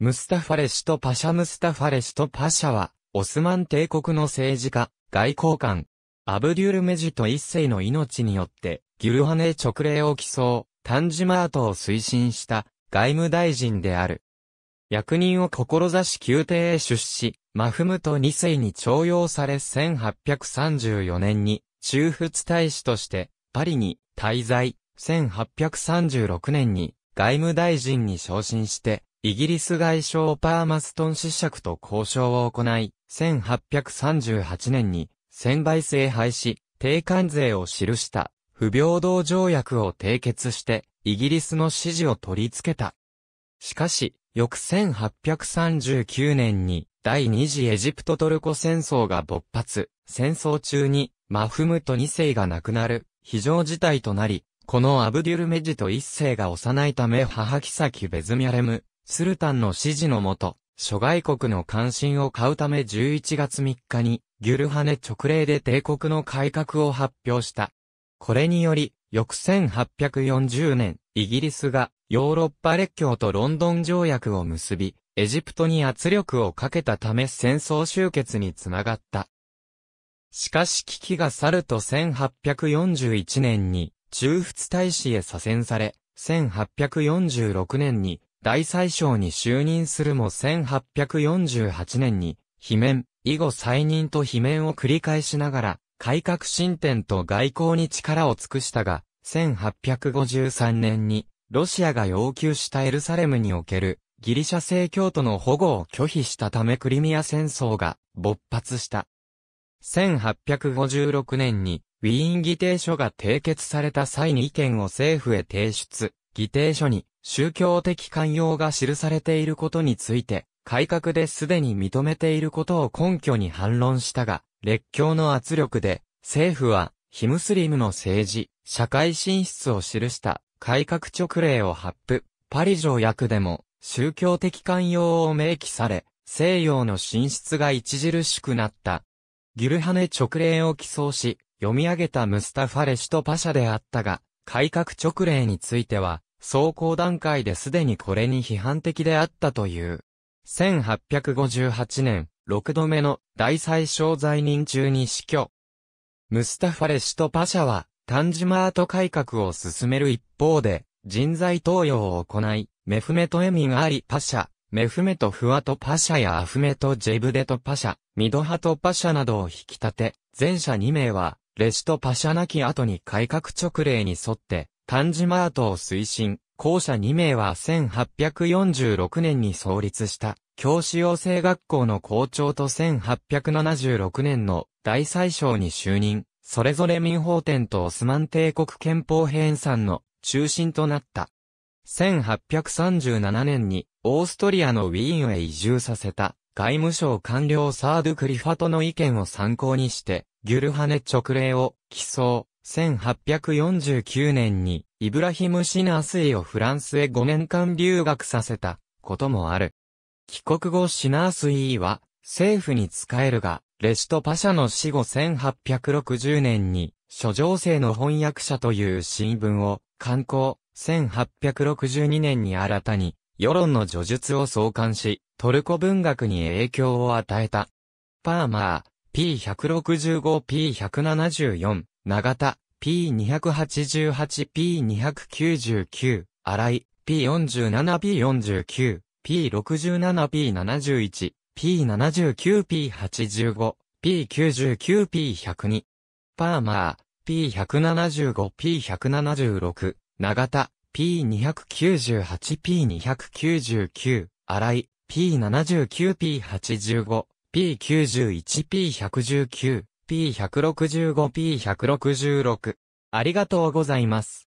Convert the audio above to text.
ムスタファレ氏とパシャムスタファレ氏とパシャは、オスマン帝国の政治家、外交官、アブデュルメジと一世の命によって、ギュルハネ直令を起草、タンジマートを推進した、外務大臣である。役人を志し宮廷へ出資、マフムト二世に徴用され1834年に、中仏大使として、パリに、滞在、1836年に、外務大臣に昇進して、イギリス外相パーマストン子爵と交渉を行い、1838年に、先倍制廃止、低関税を記した不平等条約を締結して、イギリスの支持を取り付けた。しかし、翌1839年に第二次エジプトトルコ戦争が勃発、戦争中にマフムト2世が亡くなる非常事態となり、このアブデュルメジト1世が幼いため母キベズミャレムスルタンの指示のもと、諸外国の関心を買うため11月3日に、ギュルハネ直令で帝国の改革を発表した。これにより、翌1840年、イギリスがヨーロッパ列強とロンドン条約を結び、エジプトに圧力をかけたため戦争終結につながった。しかし危機が去ると1841年に中仏大使へ左遷され、1846年に大宰相に就任するも1848年に、罷免、以後再任と罷免を繰り返しながら、改革進展と外交に力を尽くしたが、1853年に、ロシアが要求したエルサレムにおけるギリシャ正教徒の保護を拒否したためクリミア戦争が勃発した。1856年にウィーン議定書が締結された際に意見を政府へ提出、議定書に宗教的寛容が記されていることについて、改革ですでに認めていることを根拠に反論したが、列強の圧力で、政府は、非ムスリムの政治、社会進出を記した改革勅令を発布、パリ条約でも宗教的寛容を明記され、西洋の進出が著しくなった。ギルハネ勅令を起草し、読み上げたムスタファレシュとパシャであったが、改革勅令については、走行段階ですでにこれに批判的であったという。1858年、6度目の大最小在任中に死去。ムスタファレシとパシャは、タンジマート改革を進める一方で、人材投与を行い、メフメトエミンアリパシャ、メフメトフワトパシャやアフメトジェブデトパシャ、ミドハトパシャなどを引き立て、前者2名は、レシトパシャなき後に改革直令に沿って、丹島マートを推進、校舎2名は1846年に創立した、教師養成学校の校長と1876年の大宰相に就任、それぞれ民法典とオスマン帝国憲法編纂の中心となった。1837年にオーストリアのウィーンへ移住させた外務省官僚サードクリファトの意見を参考にして、ギュルハネ勅令を起草、1849年にイブラヒム・シナースイをフランスへ5年間留学させたこともある。帰国後シナースイは政府に仕えるが、レシトパシャの死後1860年に諸情勢の翻訳者という新聞を刊行、1862年に新たに世論の叙述を創刊し、トルコ文学に影響を与えた。パーマー、P165P174 長田、P288、P299、荒井、P47、P49、P67、P71、P79、P85、P99、P102。パーマー、P175、P176、長田、P298、P299、荒井、P79、P85、P91、P119、P165P166。ありがとうございます。